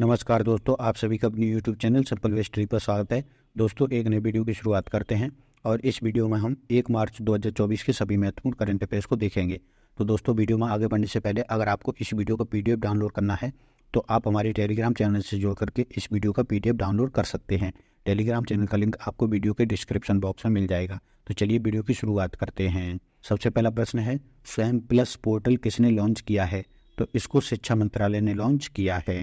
नमस्कार दोस्तों आप सभी का अपनी यूट्यूब चैनल सिंपल वेस्ट्री पर स्वागत है दोस्तों एक नए वीडियो की शुरुआत करते हैं और इस वीडियो में हम 1 मार्च 2024 के सभी महत्वपूर्ण करंट अफेयर्स को देखेंगे तो दोस्तों वीडियो में आगे बढ़ने से पहले अगर आपको इस वीडियो का पी डाउनलोड करना है तो आप हमारे टेलीग्राम चैनल से जुड़ करके इस वीडियो का पी डाउनलोड कर सकते हैं टेलीग्राम चैनल का लिंक आपको वीडियो के डिस्क्रिप्शन बॉक्स में मिल जाएगा तो चलिए वीडियो की शुरुआत करते हैं सबसे पहला प्रश्न है स्वयं प्लस पोर्टल किसने लॉन्च किया है तो इसको शिक्षा मंत्रालय ने लॉन्च किया है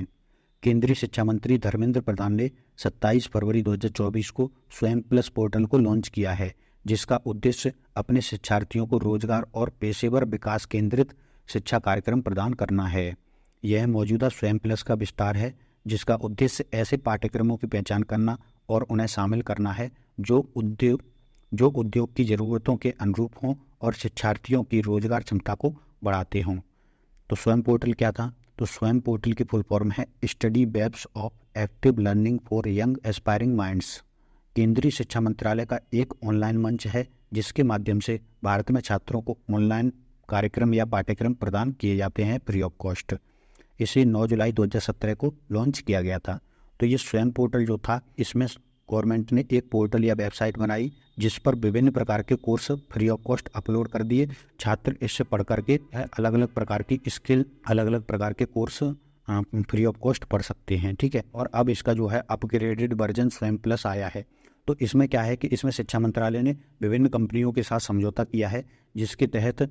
केंद्रीय शिक्षा मंत्री धर्मेंद्र प्रधान ने 27 फरवरी 2024 को स्वयं प्लस पोर्टल को लॉन्च किया है जिसका उद्देश्य अपने शिक्षार्थियों को रोजगार और पेशेवर विकास केंद्रित शिक्षा कार्यक्रम प्रदान करना है यह मौजूदा स्वयं प्लस का विस्तार है जिसका उद्देश्य ऐसे पाठ्यक्रमों की पहचान करना और उन्हें शामिल करना है जो उद्योग जो उद्योग की ज़रूरतों के अनुरूप हों और शिक्षार्थियों की रोजगार क्षमता को बढ़ाते हों तो स्वयं पोर्टल क्या था तो स्वयं पोर्टल की फुल फॉर्म है study webs of active learning for young aspiring minds केंद्रीय शिक्षा मंत्रालय का एक ऑनलाइन मंच है जिसके माध्यम से भारत में छात्रों को ऑनलाइन कार्यक्रम या पाठ्यक्रम प्रदान किए जाते हैं फ्री ऑफ कॉस्ट इसे 9 जुलाई 2017 को लॉन्च किया गया था तो ये स्वयं पोर्टल जो था इसमें गवर्नमेंट ने एक पोर्टल या वेबसाइट बनाई जिस पर विभिन्न प्रकार के course free of cost upload कर दिए छात्र इससे पढ़ करके अलग अलग प्रकार की स्किल अलग अलग प्रकार के कोर्स फ्री ऑफ कॉस्ट पढ़ सकते हैं ठीक है और अब इसका जो है अपग्रेडेड वर्जन स्वयं प्लस आया है तो इसमें क्या है कि इसमें शिक्षा मंत्रालय ने विभिन्न कंपनियों के साथ समझौता किया है जिसके तहत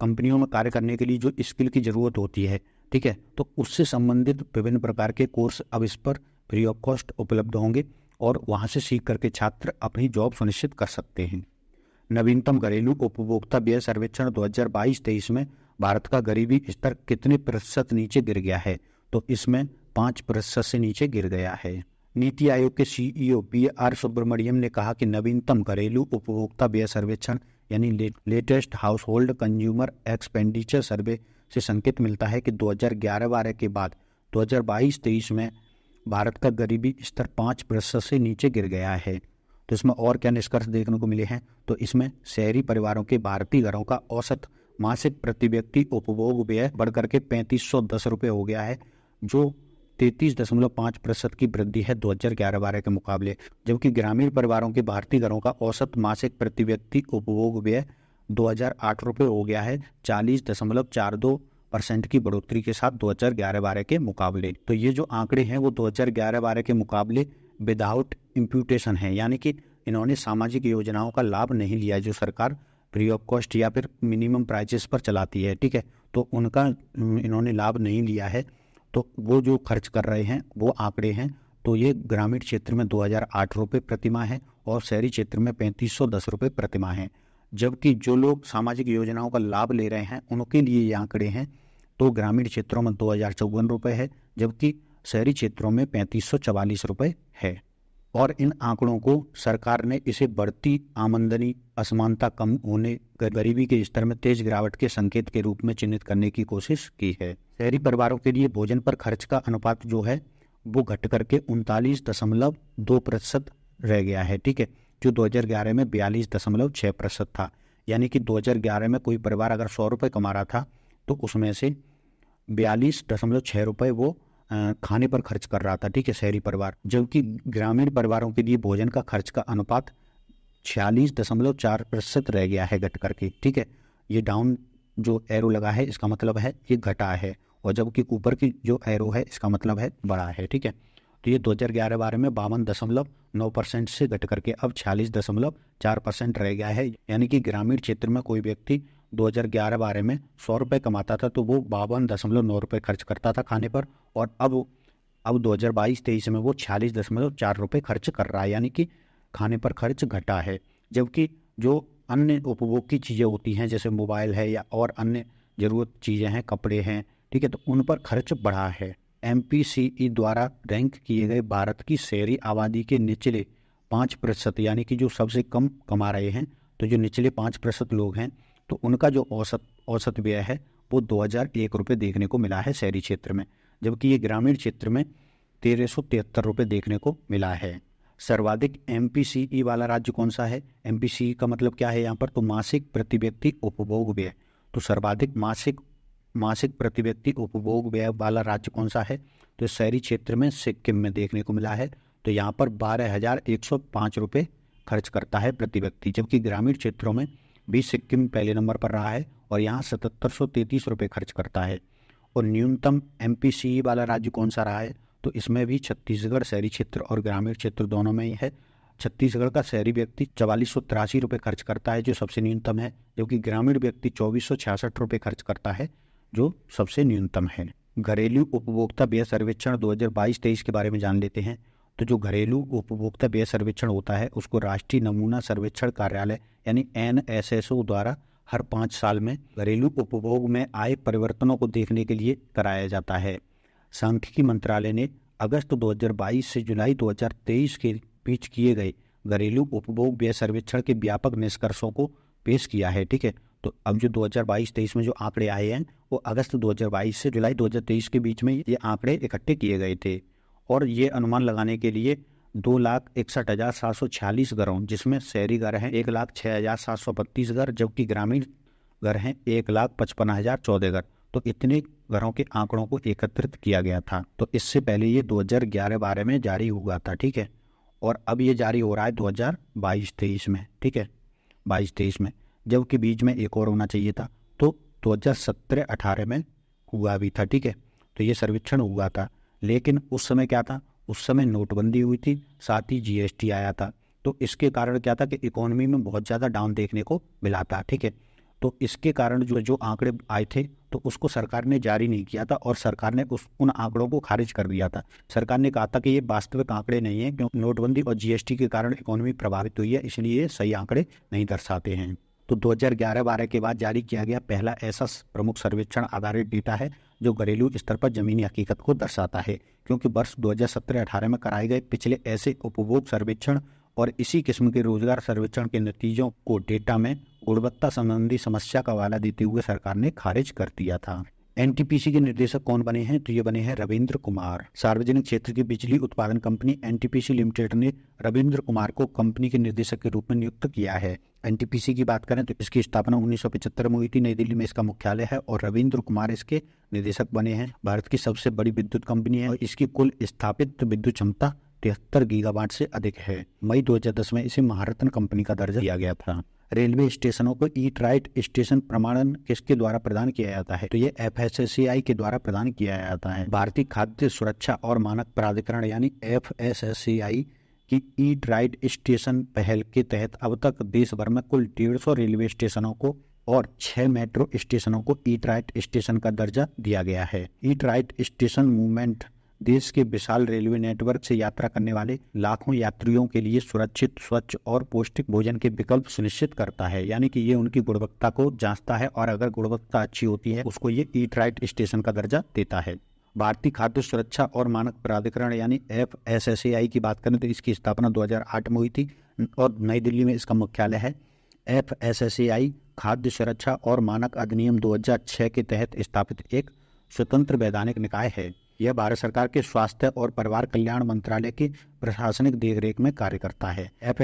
कंपनियों में कार्य करने के लिए जो स्किल की ज़रूरत होती है ठीक है तो उससे संबंधित विभिन्न प्रकार के कोर्स अब इस पर फ्री ऑफ कॉस्ट उपलब्ध होंगे और वहाँ से सीख करके छात्र अपनी जॉब सुनिश्चित कर सकते हैं नवीनतम घरेलू उपभोक्ता व्यय सर्वेक्षण 2022-23 में भारत का गरीबी स्तर कितने प्रतिशत नीचे गिर गया है तो इसमें पाँच प्रतिशत से नीचे गिर गया है नीति आयोग के सीईओ पी आर सुब्रमण्यम ने कहा कि नवीनतम घरेलू उपभोक्ता व्यय सर्वेक्षण यानी ले, latest household consumer expenditure survey से संकेत मिलता है कि 2011 हजार के बाद 2022-23 में भारत का गरीबी स्तर पाँच प्रतिशत से नीचे गिर गया है तो इसमें और क्या निष्कर्ष देखने को मिले हैं तो इसमें शहरी परिवारों के भारतीय घरों का औसत मासिक प्रति व्यक्ति उपभोग व्यय बढ़कर के पैंतीस सौ दस रुपये हो गया है जो तैतीस दशमलव पाँच प्रतिशत की वृद्धि है दो हज़ार ग्यारह बारह के मुकाबले जबकि ग्रामीण परिवारों के भारतीय घरों का औसत मासिक प्रति व्यक्ति उपभोग व्यय दो हज़ार आठ रुपये हो गया है चालीस दशमलव चार दो परसेंट की बढ़ोतरी के साथ ग्यारह बारह के मुकाबले तो ये जो आंकड़े हैं वो ग्यारह बारह के मुकाबले विदाउट इम्प्यूटेशन है यानी कि इन्होंने सामाजिक योजनाओं का लाभ नहीं लिया जो सरकार फ्री ऑफ कॉस्ट या फिर मिनिमम प्राइजेस पर चलाती है ठीक है तो उनका इन्होंने लाभ नहीं लिया है तो वो जो खर्च कर रहे हैं वो आंकड़े हैं तो ये ग्रामीण क्षेत्र में दो हज़ार आठ रुपये प्रतिमा है और शहरी क्षेत्र में पैंतीस सौ दस रुपये प्रतिमा है जबकि जो लोग सामाजिक योजनाओं का लाभ ले रहे हैं उनके लिए ये आंकड़े हैं तो ग्रामीण क्षेत्रों में दो हज़ार चौवन रुपये है जबकि शहरी क्षेत्रों में पैंतीस सौ चवालीस रुपये है और इन आंकड़ों को सरकार ने इसे बढ़ती आमंदनी असमानता कम होने गरीबी के स्तर में तेज गिरावट के संकेत के रूप में चिन्हित करने की कोशिश की है शहरी परिवारों के लिए भोजन पर खर्च का अनुपात जो है वो घट करके उनतालीस दशमलव दो प्रतिशत रह गया है ठीक है जो 2011 में बयालीस दशमलव छः प्रतिशत था यानी कि 2011 में कोई परिवार अगर सौ रुपये कमा रहा था तो उसमें से बयालीस दशमलव छः रुपये वो खाने पर खर्च कर रहा था ठीक है शहरी परिवार जबकि ग्रामीण परिवारों के लिए भोजन का खर्च का अनुपात छियालीस दशमलव चार प्रतिशत रह गया है घट करके ठीक है ये डाउन जो एरो लगा है इसका मतलब है ये घटा है और जबकि ऊपर की जो एरो है इसका मतलब है बड़ा है ठीक है तो ये 2011 बारे में बावन दशमलव नौ परसेंट से घट करके अब छियालीस दशमलव चार परसेंट रह गया है यानी कि ग्रामीण क्षेत्र में कोई व्यक्ति 2011 बारे में सौ रुपये कमाता था तो वो बावन दशमलव नौ रुपये खर्च करता था खाने पर और अब अब 2022-23 में वो छियालीस दशमलव चार रुपये खर्च कर रहा है यानी कि खाने पर खर्च घटा है जबकि जो अन्य उपभोग की चीज़ें होती हैं जैसे मोबाइल है या और अन्य ज़रूरत चीज़ें हैं कपड़े हैं ठीक है तो उन पर खर्च बढ़ा है एम e द्वारा रैंक किए गए भारत की शहरी आबादी के निचले पाँच प्रतिशत यानी कि जो सबसे कम कमा रहे हैं तो जो निचले पाँच प्रतिशत लोग हैं तो उनका जो औसत औसत व्यय है वो दो हज़ार एक रुपये देखने को मिला है शहरी क्षेत्र में जबकि ये ग्रामीण क्षेत्र में तेरह सौ तिहत्तर रुपये देखने को मिला है सर्वाधिक एम e वाला राज्य कौन सा है एम e का मतलब क्या है यहाँ पर तो मासिक प्रति व्यक्ति उपभोग व्यय तो सर्वाधिक मासिक मासिक प्रति व्यक्ति उपभोग व्यय वाला राज्य कौन सा है तो शहरी क्षेत्र में सिक्किम में देखने को मिला है तो यहाँ पर बारह हज़ार एक सौ पाँच रुपये खर्च करता है प्रति व्यक्ति जबकि ग्रामीण क्षेत्रों में भी सिक्किम पहले नंबर पर रहा है और यहाँ सतहत्तर सौ तैंतीस रुपये खर्च करता है और न्यूनतम एम e वाला राज्य कौन सा रहा है तो इसमें भी छत्तीसगढ़ शहरी क्षेत्र और ग्रामीण क्षेत्र दोनों में ही है छत्तीसगढ़ का शहरी व्यक्ति चवालीस सौ तिरासी रुपये खर्च करता है जो सबसे न्यूनतम है जबकि ग्रामीण व्यक्ति चौबीस सौ छियासठ रुपये खर्च करता है जो सबसे न्यूनतम है घरेलू उपभोक्ता व्यय सर्वेक्षण 2022-23 के बारे में जान लेते हैं तो जो घरेलू उपभोक्ता व्यय सर्वेक्षण होता है उसको राष्ट्रीय नमूना सर्वेक्षण कार्यालय यानी एन द्वारा हर पाँच साल में घरेलू उपभोग में आए परिवर्तनों को देखने के लिए कराया जाता है सांख्यिकी मंत्रालय ने अगस्त 2022 से जुलाई 2023 के बीच किए गए घरेलू उपभोग व्यय सर्वेक्षण के व्यापक निष्कर्षों को पेश किया है ठीक है तो अब जो 2022-23 में जो आंकड़े आए हैं वो अगस्त 2022 से जुलाई 2023 के बीच में ये आंकड़े इकट्ठे किए गए थे और ये अनुमान लगाने के लिए दो लाख इकसठ हज़ार सात सौ छियालीस घर हों जिसमें शहरी घर हैं एक लाख छः हज़ार सात सौ बत्तीस घर जबकि ग्रामीण घर हैं एक लाख पचपन हज़ार चौदह घर तो इतने घरों के आंकड़ों को एकत्रित किया गया था तो इससे पहले ये दो हजार ग्यारह बारह में जारी हुआ था ठीक है और अब ये जारी हो रहा है दो हजार बाईस तेईस में ठीक है बाईस तेईस में जबकि बीच में एक और होना चाहिए था तो दो हज़ार सत्रह अठारह में हुआ भी था ठीक है तो ये सर्वेक्षण हुआ था लेकिन उस समय क्या था उस समय नोटबंदी हुई थी साथ ही जीएसटी आया था तो इसके कारण क्या था कि इकोनॉमी में बहुत ज़्यादा डाउन देखने को मिला था ठीक है तो इसके कारण जो जो आंकड़े आए थे तो उसको सरकार ने जारी नहीं किया था और सरकार ने उस उन आंकड़ों को खारिज कर दिया था सरकार ने कहा था कि ये वास्तविक आंकड़े नहीं है क्योंकि नोटबंदी और जीएसटी के कारण इकोनॉमी प्रभावित हुई है इसलिए सही आंकड़े नहीं दर्शाते हैं तो 2011-12 के बाद जारी किया गया पहला ऐसा प्रमुख सर्वेक्षण आधारित डेटा है जो घरेलू स्तर पर जमीनी हकीकत को दर्शाता है क्योंकि वर्ष 2017-18 में कराए गए पिछले ऐसे उपभोग सर्वेक्षण और इसी किस्म के रोजगार सर्वेक्षण के नतीजों को डेटा में गुणवत्ता संबंधी समस्या का वाला देते हुए सरकार ने खारिज कर दिया था एनटीपीसी के निर्देशक कौन बने हैं तो ये बने हैं रविंद्र कुमार सार्वजनिक क्षेत्र की बिजली उत्पादन कंपनी एनटीपीसी लिमिटेड ने रविंद्र कुमार को कंपनी के निर्देशक के रूप में नियुक्त किया है एनटीपीसी की बात करें तो इसकी स्थापना 1975 में हुई थी नई दिल्ली में इसका मुख्यालय है और रविंद्र कुमार इसके निदेशक बने हैं भारत की सबसे बड़ी विद्युत कंपनी है और इसकी कुल स्थापित विद्युत क्षमता तिहत्तर गीगावाट से अधिक है मई 2010 में इसे महारत्न कंपनी का दर्जा दिया गया था रेलवे स्टेशनों को ईट राइट स्टेशन प्रमाणन किसके द्वारा प्रदान किया जाता है तो ये एफ के द्वारा प्रदान किया जाता है भारतीय खाद्य सुरक्षा और मानक प्राधिकरण यानी एफ की ईट राइट स्टेशन पहल के तहत अब तक देश भर में कुल डेढ़ सौ रेलवे स्टेशनों को और छह मेट्रो स्टेशनों को ईट राइट स्टेशन का दर्जा दिया गया है ईट राइट स्टेशन मूवमेंट देश के विशाल रेलवे नेटवर्क से यात्रा करने वाले लाखों यात्रियों के लिए सुरक्षित स्वच्छ और पौष्टिक भोजन के विकल्प सुनिश्चित करता है यानी कि ये उनकी गुणवत्ता को जांचता है और अगर गुणवत्ता अच्छी होती है उसको ये ईट राइट स्टेशन का दर्जा देता है भारतीय खाद्य सुरक्षा और मानक प्राधिकरण यानी F S S A I की बात करें तो इसकी स्थापना 2008 में हुई थी और नई दिल्ली में इसका मुख्यालय है F S S A I खाद्य सुरक्षा और मानक अधिनियम 2006 के तहत स्थापित एक स्वतंत्र वैधानिक निकाय है यह भारत सरकार के स्वास्थ्य और परिवार कल्याण मंत्रालय की प्रशासनिक देखरेख में कार्य करता है एफ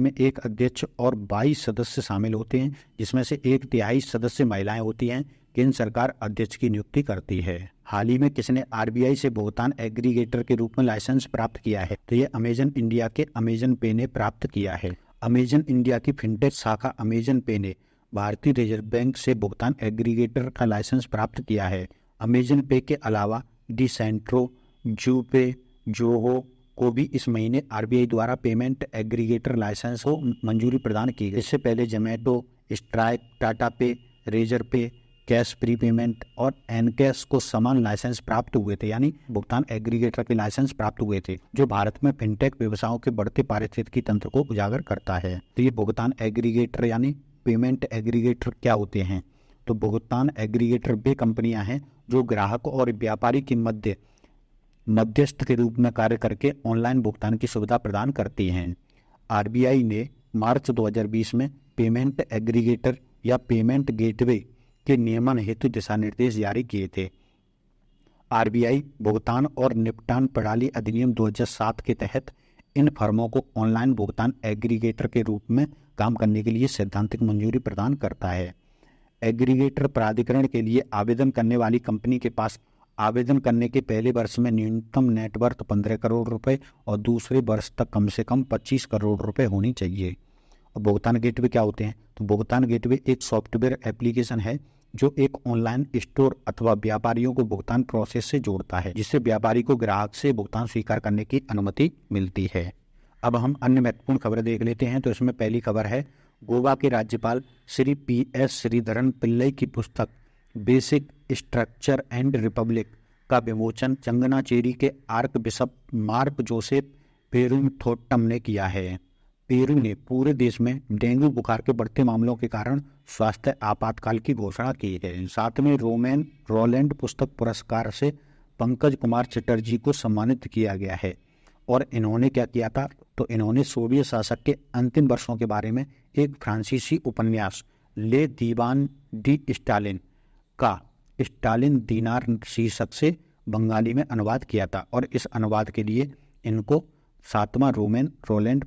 में एक अध्यक्ष और बाईस सदस्य शामिल होते हैं जिसमें से एक तिहाई सदस्य महिलाएं होती हैं केंद्र सरकार अध्यक्ष की नियुक्ति करती है हाल ही में किसने आर से भुगतान एग्रीगेटर के रूप में लाइसेंस प्राप्त किया है तो ये अमेजन इंडिया के अमेजन पे ने प्राप्त किया है अमेजन इंडिया की फिनटेक शाखा अमेजन पे ने भारतीय रिजर्व बैंक से भुगतान एग्रीगेटर का लाइसेंस प्राप्त किया है अमेजन पे के अलावा डिसेंट्रो जूपे जोहो को भी इस महीने आरबीआई द्वारा पेमेंट एग्रीगेटर लाइसेंस को मंजूरी प्रदान की गई इससे पहले Zomato strike Tata Pay Razorpay Cashfree payment और एन कैश को समान लाइसेंस प्राप्त हुए थे यानी भुगतान एग्रीगेटर के लाइसेंस प्राप्त हुए थे जो भारत में फिनटेक व्यवसायों के बढ़ते पारिस्थितिकी तंत्र को उजागर करता है तो ये भुगतान एग्रीगेटर यानी पेमेंट एग्रीगेटर क्या होते हैं तो भुगतान एग्रीगेटर वे कंपनियां हैं जो ग्राहक और व्यापारी के मध्य मध्यस्थ के रूप में कार्य करके ऑनलाइन भुगतान की सुविधा प्रदान करती हैं आर ने मार्च 2020 में पेमेंट एग्रीगेटर या पेमेंट गेटवे के नियमन हेतु दिशा निर्देश जारी किए थे आर भुगतान और निपटान प्रणाली अधिनियम 2007 के तहत इन फर्मों को ऑनलाइन भुगतान एग्रीगेटर के रूप में काम करने के लिए सैद्धांतिक मंजूरी प्रदान करता है एग्रीगेटर प्राधिकरण के लिए आवेदन करने वाली कंपनी के पास आवेदन करने के पहले वर्ष में न्यूनतम नेटवर्थ पंद्रह करोड़ रुपए और दूसरे वर्ष तक कम से कम पच्चीस करोड़ रुपए होनी चाहिए और भुगतान गेटवे क्या होते हैं तो भुगतान गेटवे एक सॉफ्टवेयर एप्लीकेशन है जो एक ऑनलाइन स्टोर अथवा व्यापारियों को भुगतान प्रोसेस से जोड़ता है जिससे व्यापारी को ग्राहक से भुगतान स्वीकार करने की अनुमति मिलती है अब हम अन्य महत्वपूर्ण खबरें देख लेते हैं तो इसमें पहली खबर है गोवा के राज्यपाल श्री पी एस श्रीधरन पिल्लई की पुस्तक बेसिक स्ट्रक्चर एंड रिपब्लिक का विमोचन चंगनाचेरी के archbishop Mark Joseph Perumthottam ने किया है पेरुंग ने पूरे देश में डेंगू बुखार के बढ़ते मामलों के कारण स्वास्थ्य आपातकाल की घोषणा की है साथ में रोमैन रोलैंड पुस्तक पुरस्कार से पंकज कुमार चटर्जी को सम्मानित किया गया है और इन्होंने क्या किया था तो इन्होंने सोवियत शासक के अंतिम वर्षों के बारे में एक फ्रांसीसी उपन्यास ले दीवान डी स्टालिन का स्टालिन दीनार शीर्षक से बंगाली में अनुवाद किया था और इस अनुवाद के लिए इनको सातवां रोमेन रोलैंड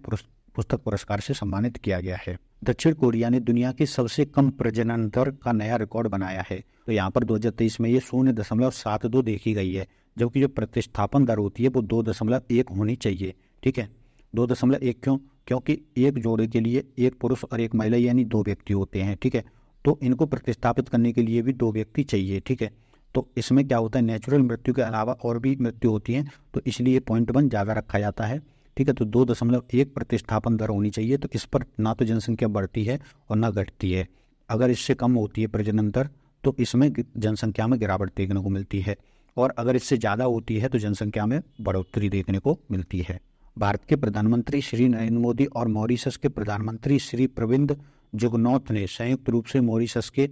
पुस्तक पुरस्कार से सम्मानित किया गया है दक्षिण कोरिया ने दुनिया की सबसे कम प्रजनन दर का नया रिकॉर्ड बनाया है तो यहाँ पर 2023 में ये शून्य दशमलव सात दो देखी गई है जबकि जो प्रतिस्थापन दर होती है वो दो दशमलव एक होनी चाहिए ठीक है दो दशमलव एक क्यों क्योंकि एक जोड़े के लिए एक पुरुष और एक महिला यानी दो व्यक्ति होते हैं ठीक है तो इनको प्रतिस्थापित करने के लिए भी दो व्यक्ति चाहिए ठीक है तो इसमें क्या होता है नेचुरल मृत्यु के अलावा और भी मृत्यु होती है तो इसलिए पॉइंट वन ज़्यादा रखा जाता है ठीक है तो दो दशमलव एक प्रतिस्थापन दर होनी चाहिए तो इस पर ना तो जनसंख्या बढ़ती है और ना घटती है अगर इससे कम होती है प्रजनन दर तो इसमें जनसंख्या में गिरावट देखने को मिलती है और अगर इससे ज़्यादा होती है तो जनसंख्या में बढ़ोतरी देखने को मिलती है भारत के प्रधानमंत्री श्री नरेंद्र मोदी और मॉरिशस के प्रधानमंत्री श्री प्रविंद जुगनौथ ने संयुक्त रूप से मॉरिशस के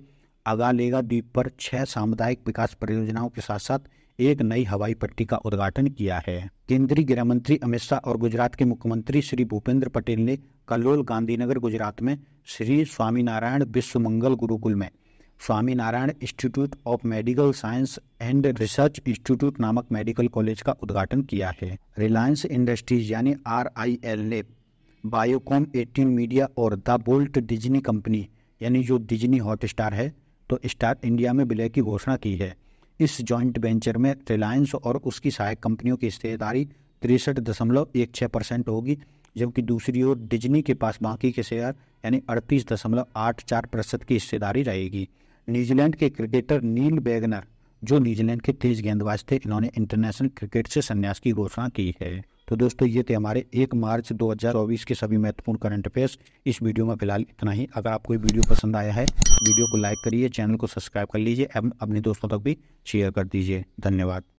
अगालेगा द्वीप पर छह सामुदायिक विकास परियोजनाओं के साथ साथ एक नई हवाई पट्टी का उद्घाटन किया है केंद्रीय गृह मंत्री अमित शाह और गुजरात के मुख्यमंत्री श्री भूपेंद्र पटेल ने कलोल गांधीनगर गुजरात में श्री स्वामीनारायण विश्व मंगल गुरुकुल में Swaminarayan institute of medical science and research institute नामक मेडिकल कॉलेज का उद्घाटन किया है रिलायंस इंडस्ट्रीज यानी आर आई एल ने बायोकॉम एटीन मीडिया और द बोल्ट डिजनी कंपनी यानी जो डिजनी हॉटस्टार है तो स्टार इंडिया में विलय की घोषणा की है इस जॉइंट वेंचर में रिलायंस और उसकी सहायक कंपनियों की हिस्सेदारी तिरसठ दशमलव एक छः परसेंट होगी जबकि दूसरी ओर डिजनी के पास बाकी के शेयर यानी अड़तीस दशमलव आठ चार प्रतिशत की हिस्सेदारी रहेगी न्यूजीलैंड के क्रिकेटर नील बैगनर जो न्यूजीलैंड के तेज गेंदबाज थे इन्होंने इंटरनेशनल क्रिकेट से संन्यास की घोषणा की है तो दोस्तों ये थे हमारे एक मार्च 2024 के सभी महत्वपूर्ण करंट अफेयर्स इस वीडियो में फिलहाल इतना ही अगर आपको ये वीडियो पसंद आया है वीडियो को लाइक करिए चैनल को सब्सक्राइब कर लीजिए एवं अपने दोस्तों तक भी शेयर कर दीजिए धन्यवाद